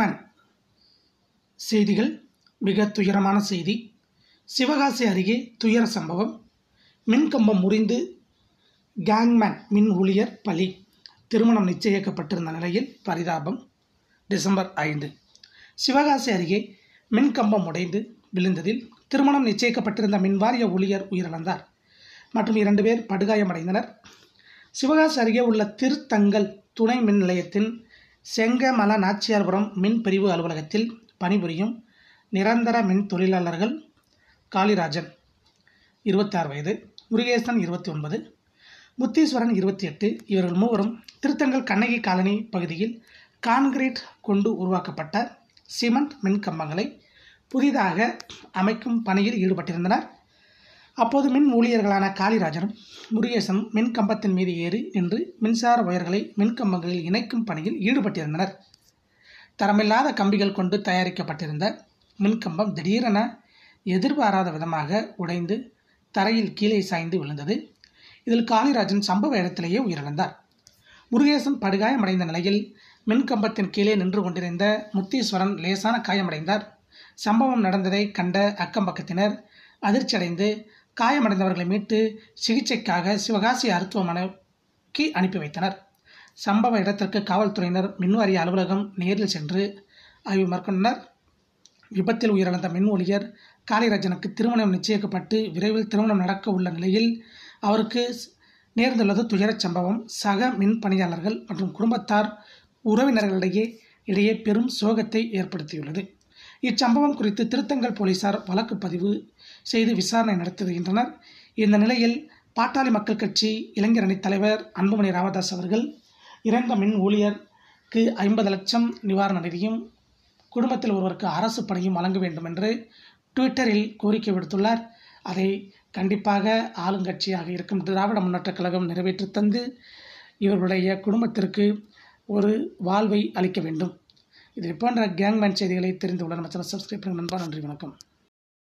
மன் செய்திகள் மிக துயரமான செய்தி சிவகாசி அருகே துயர சம்பவம் மின்கம்பம் முறிந்து கேங்மேன் மின் ஊழியர் பலி திருமணம் நிச்சயிக்கப்பட்டிருந்த நிலையில் பரிதாபம் டிசம்பர் ஐந்து சிவகாசி அருகே மின்கம்பம் உடைந்து விழுந்ததில் திருமணம் நிச்சயிக்கப்பட்டிருந்த மின்வாரிய ஊழியர் உயிரிழந்தார் மற்றும் இரண்டு பேர் படுகாயமடைந்தனர் சிவகாசி அருகே உள்ள திருத்தங்கல் துணை மின் நிலையத்தின் செங்கமல நாச்சியார்புரம் மின் பிரிவு அலுவலகத்தில் பணிபுரியும் நிரந்தர மின் தொழிலாளர்கள் காளிராஜன் இருபத்தாறு வயது முருகேசன் இருபத்தி ஒன்பது முத்தீஸ்வரன் இருபத்தி எட்டு இவர்கள் மூவரும் திருத்தங்கள் கண்ணகி காலனி பகுதியில் கான்கிரீட் கொண்டு உருவாக்கப்பட்ட சிமெண்ட் மின் கம்பங்களை புதிதாக அமைக்கும் பணியில் ஈடுபட்டிருந்தனர் அப்போது மின் ஊழியர்களான காளிராஜனும் முருகேசனும் மின்கம்பத்தின் மீது ஏறி நின்று மின்சார உயர்களை மின்கம்பங்களில் இணைக்கும் பணியில் ஈடுபட்டிருந்தனர் தரமில்லாத கம்பிகள் கொண்டு தயாரிக்கப்பட்டிருந்த மின்கம்பம் திடீரென எதிர்பாராத விதமாக உடைந்து தரையில் கீழே சாய்ந்து விழுந்தது இதில் காளிராஜன் சம்பவ இடத்திலேயே உயிரிழந்தார் முருகேசன் படுகாயமடைந்த நிலையில் மின்கம்பத்தின் கீழே நின்று கொண்டிருந்த முத்தீஸ்வரன் லேசான காயமடைந்தார் சம்பவம் நடந்ததை கண்ட அக்கம்பக்கத்தினர் அதிர்ச்சியடைந்து காயமடைந்தவர்களை மீட்டு சிகிச்சைக்காக சிவகாசி மருத்துவமனைக்கு அனுப்பி வைத்தனர் சம்பவ இடத்திற்கு காவல்துறையினர் மின்வாரிய அலுவலகம் நேரில் சென்று ஆய்வு மேற்கொண்டனர் விபத்தில் உயிரிழந்த மின் ஊழியர் காளிராஜனுக்கு திருமணம் நிச்சயிக்கப்பட்டு விரைவில் திருமணம் நடக்க உள்ள நிலையில் அவருக்கு நேர்ந்துள்ளது துயரச் சம்பவம் சக மின் பணியாளர்கள் மற்றும் குடும்பத்தார் உறவினர்களிடையே இடையே பெரும் சோகத்தை ஏற்படுத்தியுள்ளது இச்சம்பவம் குறித்து திருத்தங்கல் போலீசார் வழக்கு பதிவு செய்து விசாரணை நடத்தி வருகின்றனர் இந்த நிலையில் பாட்டாளி மக்கள் கட்சி இளைஞர் அணித் தலைவர் அன்புமணி ராமதாஸ் அவர்கள் இறந்த மின் ஊழியருக்கு ஐம்பது லட்சம் நிவாரண நிதியும் குடும்பத்தில் ஒருவருக்கு அரசு பணியும் வழங்க வேண்டும் என்று ட்விட்டரில் கோரிக்கை விடுத்துள்ளார் அதை கண்டிப்பாக ஆளுங்கட்சியாக இருக்கும் திராவிட முன்னேற்றக் கழகம் நிறைவேற்றி தந்து இவர்களுடைய குடும்பத்திற்கு ஒரு வாழ்வை அளிக்க வேண்டும் இதே போன்ற கேங்மேன் செய்திகளை தெரிந்து கொள்ள நம்ம சேனல் சப்ஸ்கிரைப் பண்ணுங்கள் நண்பா நன்றி வணக்கம்